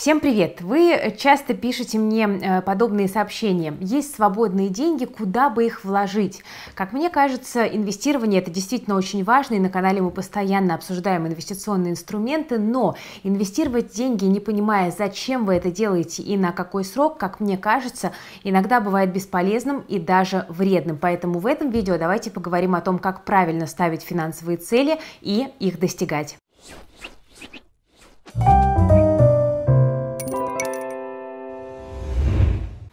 Всем привет! Вы э, часто пишете мне э, подобные сообщения. Есть свободные деньги, куда бы их вложить? Как мне кажется, инвестирование это действительно очень важно, и на канале мы постоянно обсуждаем инвестиционные инструменты, но инвестировать деньги, не понимая, зачем вы это делаете и на какой срок, как мне кажется, иногда бывает бесполезным и даже вредным. Поэтому в этом видео давайте поговорим о том, как правильно ставить финансовые цели и их достигать.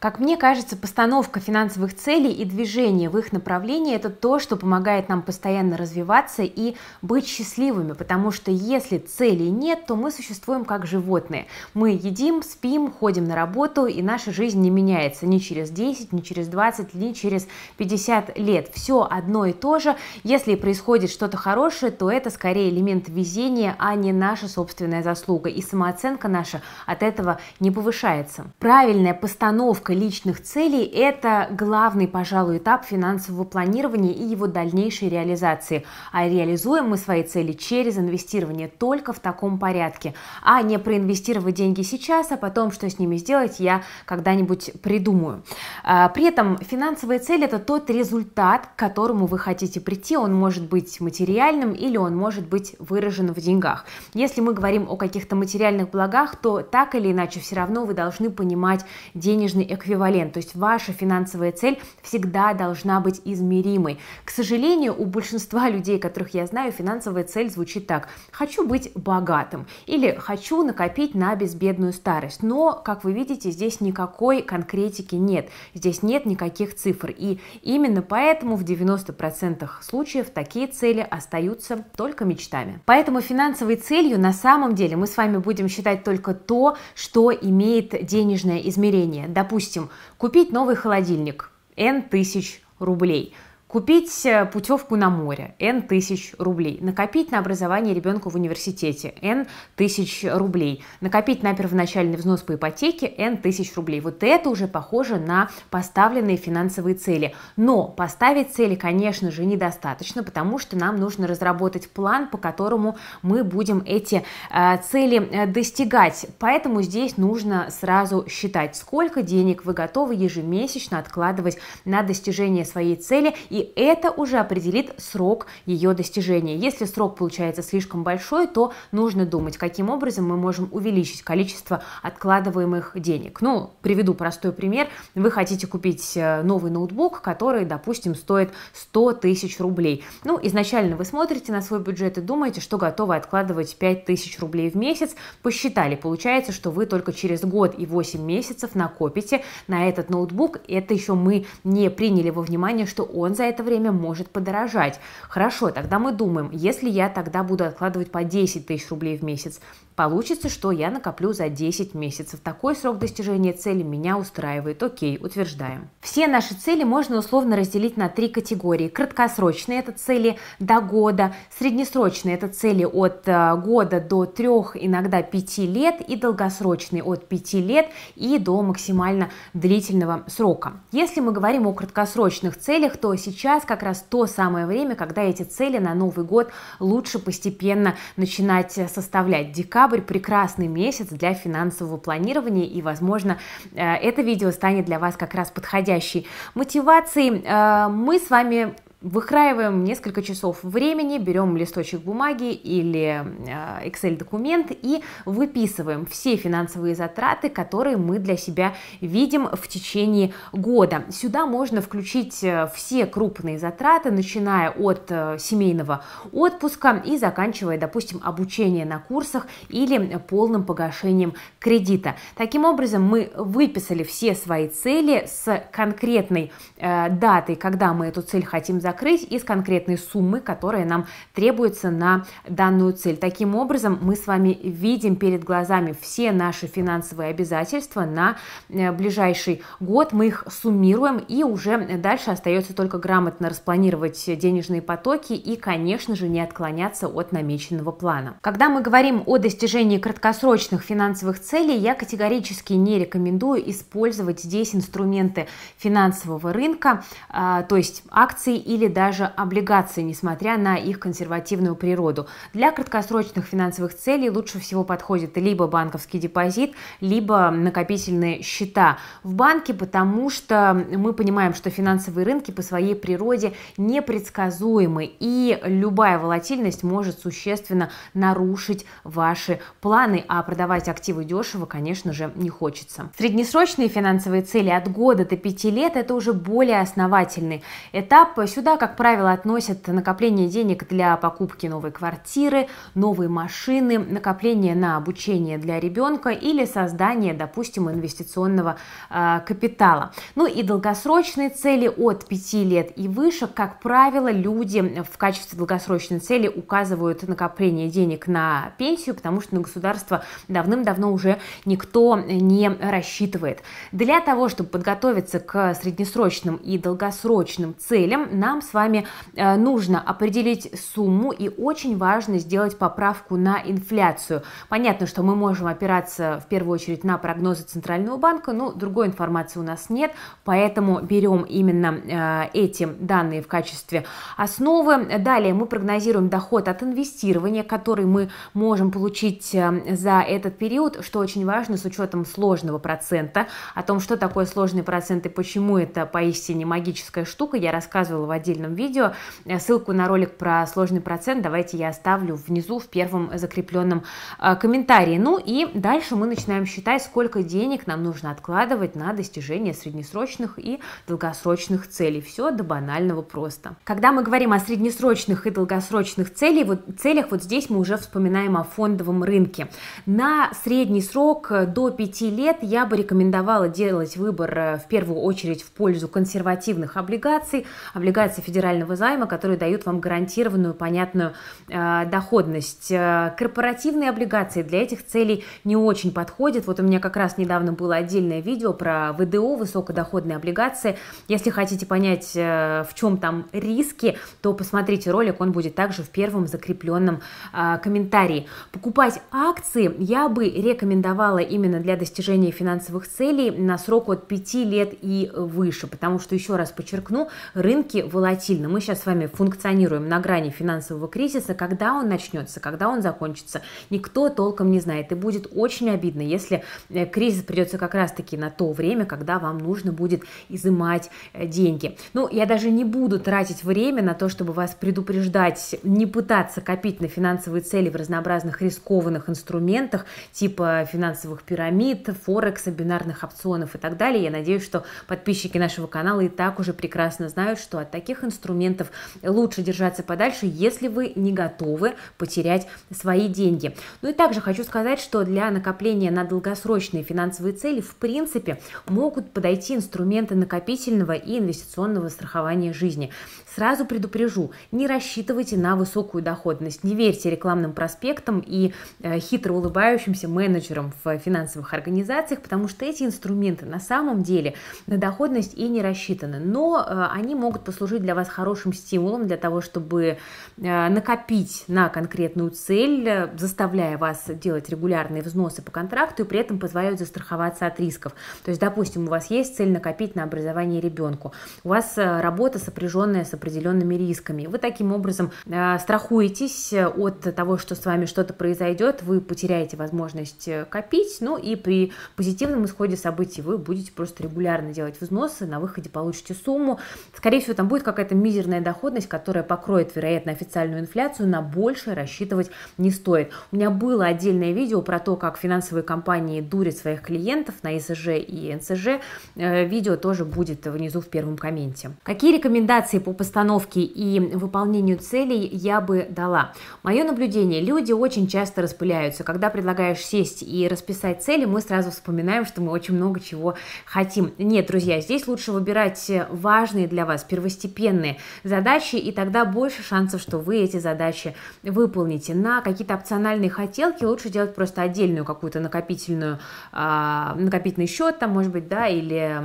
Как мне кажется, постановка финансовых целей и движение в их направлении – это то, что помогает нам постоянно развиваться и быть счастливыми, потому что если целей нет, то мы существуем как животные. Мы едим, спим, ходим на работу, и наша жизнь не меняется ни через 10, ни через 20, ни через 50 лет. Все одно и то же. Если происходит что-то хорошее, то это скорее элемент везения, а не наша собственная заслуга. И самооценка наша от этого не повышается. Правильная постановка личных целей – это главный, пожалуй, этап финансового планирования и его дальнейшей реализации. А реализуем мы свои цели через инвестирование только в таком порядке, а не проинвестировать деньги сейчас, а потом, что с ними сделать, я когда-нибудь придумаю. А, при этом финансовая цель – это тот результат, к которому вы хотите прийти. Он может быть материальным или он может быть выражен в деньгах. Если мы говорим о каких-то материальных благах, то так или иначе все равно вы должны понимать денежный эквивалент. То есть ваша финансовая цель всегда должна быть измеримой. К сожалению, у большинства людей, которых я знаю, финансовая цель звучит так. Хочу быть богатым или хочу накопить на безбедную старость. Но, как вы видите, здесь никакой конкретики нет. Здесь нет никаких цифр. И именно поэтому в 90% случаев такие цели остаются только мечтами. Поэтому финансовой целью на самом деле мы с вами будем считать только то, что имеет денежное измерение. Допустим, допустим, купить новый холодильник N тысяч рублей – Купить э, путевку на море – N тысяч рублей. Накопить на образование ребенка в университете – N тысяч рублей. Накопить на первоначальный взнос по ипотеке – N тысяч рублей. Вот это уже похоже на поставленные финансовые цели. Но поставить цели, конечно же, недостаточно, потому что нам нужно разработать план, по которому мы будем эти э, цели э, достигать. Поэтому здесь нужно сразу считать, сколько денег вы готовы ежемесячно откладывать на достижение своей цели и это уже определит срок ее достижения. Если срок получается слишком большой, то нужно думать, каким образом мы можем увеличить количество откладываемых денег. Ну, приведу простой пример. Вы хотите купить э, новый ноутбук, который, допустим, стоит 100 тысяч рублей. Ну, изначально вы смотрите на свой бюджет и думаете, что готовы откладывать 5 тысяч рублей в месяц. Посчитали, получается, что вы только через год и 8 месяцев накопите на этот ноутбук. Это еще мы не приняли во внимание, что он за это время может подорожать. Хорошо, тогда мы думаем, если я тогда буду откладывать по 10 тысяч рублей в месяц, Получится, что я накоплю за 10 месяцев. Такой срок достижения цели меня устраивает. Окей, утверждаем. Все наши цели можно условно разделить на три категории. Краткосрочные – это цели до года, среднесрочные – это цели от э, года до трех, иногда пяти лет, и долгосрочные от пяти лет и до максимально длительного срока. Если мы говорим о краткосрочных целях, то сейчас как раз то самое время, когда эти цели на Новый год лучше постепенно начинать э, составлять. Декабрь Декабрь – прекрасный месяц для финансового планирования, и, возможно, э, это видео станет для вас как раз подходящей мотивацией. Э, мы с вами Выкраиваем несколько часов времени, берем листочек бумаги или а, Excel-документ и выписываем все финансовые затраты, которые мы для себя видим в течение года. Сюда можно включить э, все крупные затраты, начиная от э, семейного отпуска и заканчивая, допустим, обучение на курсах или полным погашением кредита. Таким образом, мы выписали все свои цели с конкретной э, датой, когда мы эту цель хотим закрыть из конкретной суммы, которая нам требуется на данную цель. Таким образом, мы с вами видим перед глазами все наши финансовые обязательства на э, ближайший год, мы их суммируем и уже дальше остается только грамотно распланировать денежные потоки и, конечно же, не отклоняться от намеченного плана. Когда мы говорим о достижении краткосрочных финансовых целей, я категорически не рекомендую использовать здесь инструменты финансового рынка, а, то есть акции и или даже облигации, несмотря на их консервативную природу. Для краткосрочных финансовых целей лучше всего подходит либо банковский депозит, либо накопительные счета в банке, потому что мы понимаем, что финансовые рынки по своей природе непредсказуемы, и любая волатильность может существенно нарушить ваши планы, а продавать активы дешево, конечно же, не хочется. Среднесрочные финансовые цели от года до пяти лет – это уже более основательный этап. Сюда сюда, как правило, относят накопление денег для покупки новой квартиры, новой машины, накопление на обучение для ребенка или создание, допустим, инвестиционного э, капитала. Ну и долгосрочные цели от 5 лет и выше, как правило, люди в качестве долгосрочной цели указывают накопление денег на пенсию, потому что на государство давным-давно уже никто не рассчитывает. Для того, чтобы подготовиться к среднесрочным и долгосрочным целям, нам нам с вами э, нужно определить сумму и очень важно сделать поправку на инфляцию. Понятно, что мы можем опираться в первую очередь на прогнозы Центрального банка, но другой информации у нас нет, поэтому берем именно э, эти данные в качестве основы. Далее мы прогнозируем доход от инвестирования, который мы можем получить э, за этот период, что очень важно с учетом сложного процента. О том, что такое сложный процент и почему это поистине магическая штука, я рассказывала в отдельном отдельном видео. Э, ссылку на ролик про сложный процент давайте я оставлю внизу в первом закрепленном э, комментарии. Ну и дальше мы начинаем считать, сколько денег нам нужно откладывать на достижение среднесрочных и долгосрочных целей. Все до банального просто. Когда мы говорим о среднесрочных и долгосрочных целей, вот, целях, вот здесь мы уже вспоминаем о фондовом рынке. На средний срок э, до 5 лет я бы рекомендовала делать выбор в первую очередь в пользу консервативных облигаций, облигаций классе федерального займа, которые дают вам гарантированную, понятную э, доходность. Э, корпоративные облигации для этих целей не очень подходят. Вот у меня как раз недавно было отдельное видео про ВДО, высокодоходные облигации. Если хотите понять, э, в чем там риски, то посмотрите ролик, он будет также в первом закрепленном э, комментарии. Покупать акции я бы рекомендовала именно для достижения финансовых целей на срок от 5 лет и выше, потому что, еще раз подчеркну, рынки волатильны волатильно. Мы сейчас с вами функционируем на грани финансового кризиса. Когда он начнется, когда он закончится, никто толком не знает. И будет очень обидно, если э, кризис придется как раз-таки на то время, когда вам нужно будет изымать э, деньги. Ну, я даже не буду тратить время на то, чтобы вас предупреждать, не пытаться копить на финансовые цели в разнообразных рискованных инструментах, типа финансовых пирамид, форекса, бинарных опционов и так далее. Я надеюсь, что подписчики нашего канала и так уже прекрасно знают, что от таких этих инструментов лучше держаться подальше, если вы не готовы потерять свои деньги. Ну и также хочу сказать, что для накопления на долгосрочные финансовые цели в принципе могут подойти инструменты накопительного и инвестиционного страхования жизни. Сразу предупрежу, не рассчитывайте на высокую доходность, не верьте рекламным проспектам и э, хитро улыбающимся менеджерам в финансовых организациях, потому что эти инструменты на самом деле на доходность и не рассчитаны, но э, они могут послужить для вас хорошим стимулом для того, чтобы э, накопить на конкретную цель, заставляя вас делать регулярные взносы по контракту и при этом позволяют застраховаться от рисков. То есть, допустим, у вас есть цель накопить на образование ребенку, у вас работа сопряженная с определенными рисками. Вы таким образом э, страхуетесь э, от того, что с вами что-то произойдет, вы потеряете возможность э, копить, ну и при позитивном исходе событий вы будете просто регулярно делать взносы, на выходе получите сумму. Скорее всего, там будет какая-то мизерная доходность, которая покроет, вероятно, официальную инфляцию, на большее рассчитывать не стоит. У меня было отдельное видео про то, как финансовые компании дурят своих клиентов на ИСЖ и НСЖ. Видео тоже будет внизу в первом комменте. Какие рекомендации по построению постановке и выполнению целей я бы дала. Мое наблюдение, люди очень часто распыляются. Когда предлагаешь сесть и расписать цели, мы сразу вспоминаем, что мы очень много чего хотим. Нет, друзья, здесь лучше выбирать важные для вас, первостепенные задачи, и тогда больше шансов, что вы эти задачи выполните. На какие-то опциональные хотелки лучше делать просто отдельную какую-то накопительную, э, накопительный счет, там, может быть, да, или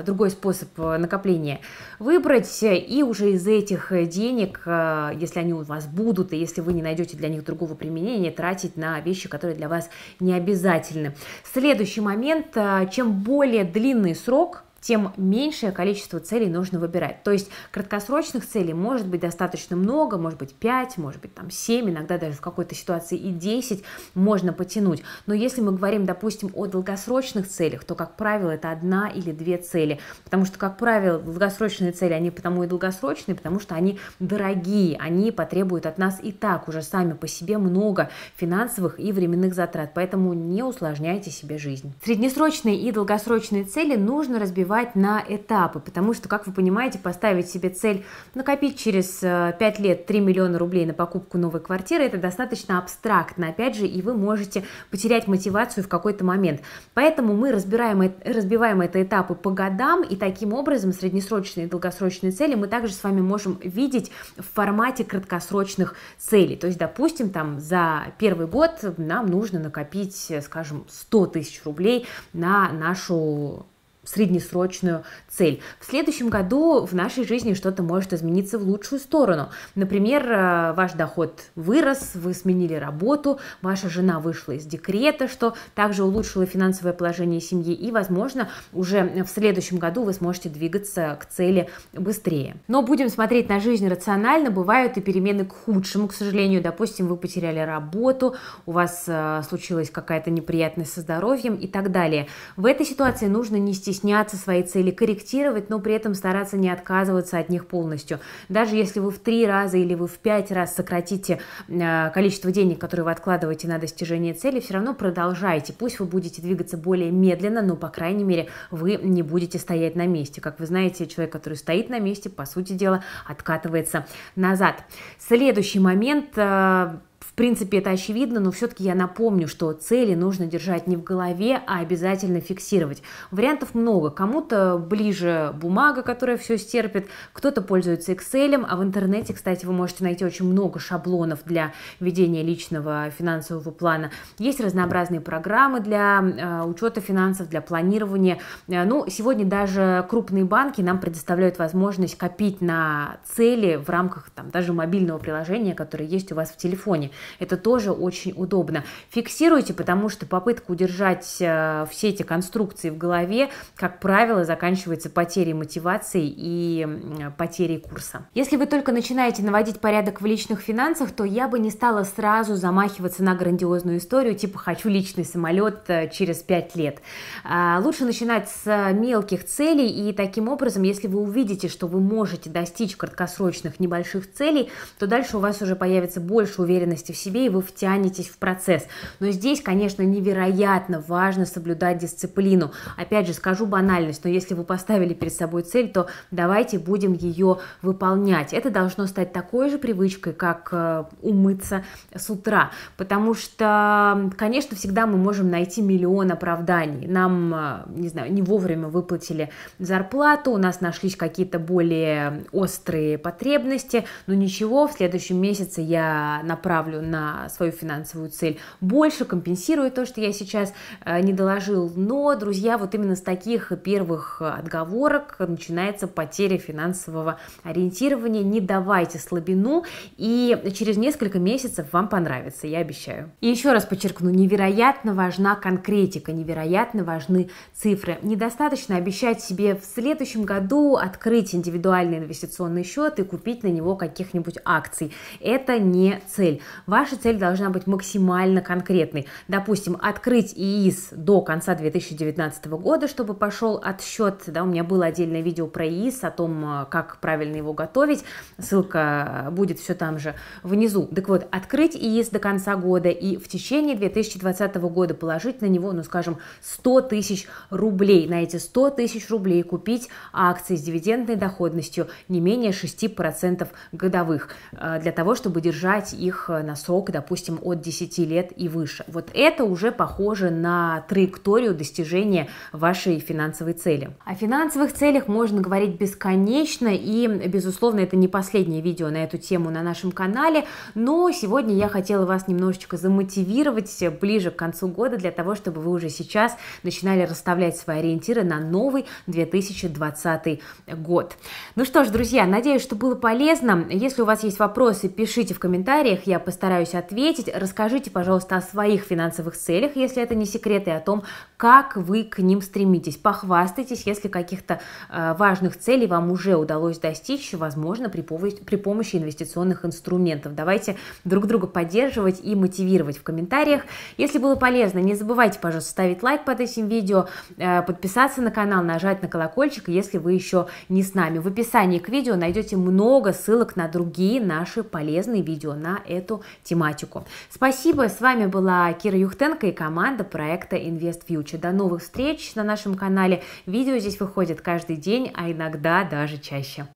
э, другой способ э, накопления выбрать и уже из этих э, денег, э, если они у вас будут, и если вы не найдете для них другого применения, тратить на вещи, которые для вас не обязательны. Следующий момент, э, чем более длинный срок, тем меньшее количество целей нужно выбирать. То есть краткосрочных целей может быть достаточно много, может быть 5, может быть там 7, иногда даже в какой-то ситуации и 10 можно потянуть. Но если мы говорим, допустим, о долгосрочных целях, то, как правило, это одна или две цели, потому что, как правило, долгосрочные цели, они потому и долгосрочные, потому что они дорогие, они потребуют от нас и так уже сами по себе много финансовых и временных затрат, поэтому не усложняйте себе жизнь. Среднесрочные и долгосрочные цели нужно разбивать разбивать на этапы, потому что, как вы понимаете, поставить себе цель накопить через 5 э, лет 3 миллиона рублей на покупку новой квартиры, это достаточно абстрактно, опять же, и вы можете потерять мотивацию в какой-то момент. Поэтому мы разбираем, разбиваем это этапы по годам, и таким образом среднесрочные и долгосрочные цели мы также с вами можем видеть в формате краткосрочных целей. То есть, допустим, там за первый год нам нужно накопить, э, скажем, 100 тысяч рублей на нашу среднесрочную цель. В следующем году в нашей жизни что-то может измениться в лучшую сторону. Например, э, ваш доход вырос, вы сменили работу, ваша жена вышла из декрета, что также улучшило финансовое положение семьи, и, возможно, уже в следующем году вы сможете двигаться к цели быстрее. Но будем смотреть на жизнь рационально, бывают и перемены к худшему, к сожалению. Допустим, вы потеряли работу, у вас э, случилась какая-то неприятность со здоровьем и так далее. В этой ситуации нужно нести стесняться свои цели, корректировать, но при этом стараться не отказываться от них полностью. Даже если вы в три раза или вы в пять раз сократите э, количество денег, которые вы откладываете на достижение цели, все равно продолжайте. Пусть вы будете двигаться более медленно, но, по крайней мере, вы не будете стоять на месте. Как вы знаете, человек, который стоит на месте, по сути дела, откатывается назад. Следующий момент э, принципе, это очевидно, но все-таки я напомню, что цели нужно держать не в голове, а обязательно фиксировать. Вариантов много. Кому-то ближе бумага, которая все стерпит, кто-то пользуется Excel, а в интернете, кстати, вы можете найти очень много шаблонов для ведения личного финансового плана. Есть разнообразные программы для э, учета финансов, для планирования. Э, ну, сегодня даже крупные банки нам предоставляют возможность копить на цели в рамках там, даже мобильного приложения, которое есть у вас в телефоне. Это тоже очень удобно. Фиксируйте, потому что попытка удержать э, все эти конструкции в голове, как правило, заканчивается потерей мотивации и потерей курса. Если вы только начинаете наводить порядок в личных финансах, то я бы не стала сразу замахиваться на грандиозную историю, типа «хочу личный самолет э, через 5 лет». А, лучше начинать с э, мелких целей, и таким образом, если вы увидите, что вы можете достичь краткосрочных небольших целей, то дальше у вас уже появится больше уверенности в себе, и вы втянетесь в процесс. Но здесь, конечно, невероятно важно соблюдать дисциплину. Опять же, скажу банальность, но если вы поставили перед собой цель, то давайте будем ее выполнять. Это должно стать такой же привычкой, как э, умыться с утра, потому что, конечно, всегда мы можем найти миллион оправданий. Нам, э, не знаю, не вовремя выплатили зарплату, у нас нашлись какие-то более острые потребности, но ничего, в следующем месяце я направлю на свою финансовую цель, больше компенсирует то, что я сейчас э, не доложил. Но, друзья, вот именно с таких первых отговорок начинается потеря финансового ориентирования. Не давайте слабину, и через несколько месяцев вам понравится, я обещаю. И еще раз подчеркну, невероятно важна конкретика, невероятно важны цифры. Недостаточно обещать себе в следующем году открыть индивидуальный инвестиционный счет и купить на него каких-нибудь акций. Это не цель ваша цель должна быть максимально конкретной. Допустим, открыть ИИС до конца 2019 года, чтобы пошел отсчет, да, у меня было отдельное видео про ИИС, о том, а, как правильно его готовить, ссылка а, будет все там же внизу. Так вот, открыть ИИС до конца года и в течение 2020 года положить на него, ну, скажем, 100 тысяч рублей. На эти 100 тысяч рублей купить акции с дивидендной доходностью не менее 6% годовых а, для того, чтобы держать их на срок, допустим, от 10 лет и выше. Вот это уже похоже на траекторию достижения вашей финансовой цели. О финансовых целях можно говорить бесконечно, и, безусловно, это не последнее видео на эту тему на нашем канале, но сегодня я хотела вас немножечко замотивировать ближе к концу года для того, чтобы вы уже сейчас начинали расставлять свои ориентиры на новый 2020 год. Ну что ж, друзья, надеюсь, что было полезно. Если у вас есть вопросы, пишите в комментариях, я постараюсь постараюсь ответить. Расскажите, пожалуйста, о своих финансовых целях, если это не секрет, и о том, как вы к ним стремитесь. Похвастайтесь, если каких-то э, важных целей вам уже удалось достичь, возможно, при, помощи инвестиционных инструментов. Давайте друг друга поддерживать и мотивировать в комментариях. Если было полезно, не забывайте, пожалуйста, ставить лайк под этим видео, э, подписаться на канал, нажать на колокольчик, если вы еще не с нами. В описании к видео найдете много ссылок на другие наши полезные видео на эту тематику. Спасибо, с вами была Кира Юхтенко и команда проекта Invest Future. До новых встреч на нашем канале. Видео здесь выходит каждый день, а иногда даже чаще.